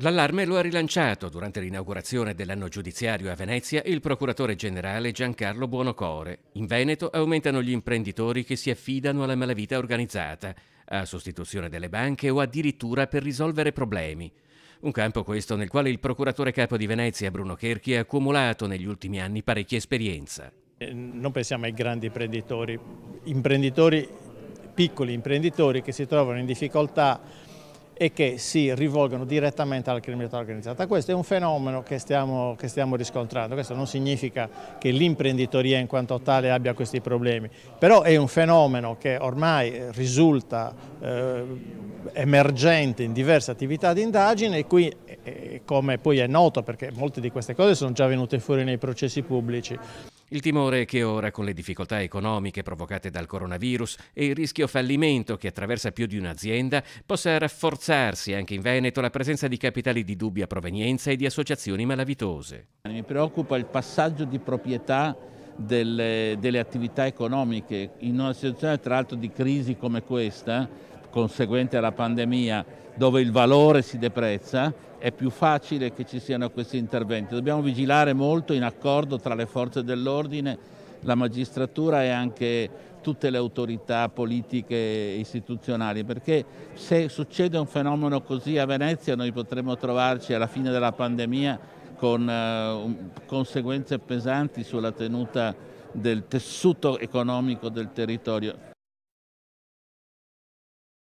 L'allarme lo ha rilanciato durante l'inaugurazione dell'anno giudiziario a Venezia il procuratore generale Giancarlo Buonocore. In Veneto aumentano gli imprenditori che si affidano alla malavita organizzata, a sostituzione delle banche o addirittura per risolvere problemi. Un campo questo nel quale il procuratore capo di Venezia Bruno Cherchi ha accumulato negli ultimi anni parecchia esperienza. Eh, non pensiamo ai grandi imprenditori, imprenditori piccoli imprenditori che si trovano in difficoltà e che si rivolgono direttamente alla criminalità organizzata. Questo è un fenomeno che stiamo, che stiamo riscontrando, questo non significa che l'imprenditoria in quanto tale abbia questi problemi, però è un fenomeno che ormai eh, risulta eh, emergente in diverse attività di indagine e qui eh, eh, come poi è noto perché molte di queste cose sono già venute fuori nei processi pubblici. Il timore è che ora, con le difficoltà economiche provocate dal coronavirus e il rischio fallimento che attraversa più di un'azienda, possa rafforzarsi anche in Veneto la presenza di capitali di dubbia provenienza e di associazioni malavitose. Mi preoccupa il passaggio di proprietà delle, delle attività economiche in una situazione tra l'altro di crisi come questa conseguente alla pandemia dove il valore si deprezza, è più facile che ci siano questi interventi. Dobbiamo vigilare molto in accordo tra le forze dell'ordine, la magistratura e anche tutte le autorità politiche e istituzionali, perché se succede un fenomeno così a Venezia noi potremmo trovarci alla fine della pandemia con eh, conseguenze pesanti sulla tenuta del tessuto economico del territorio.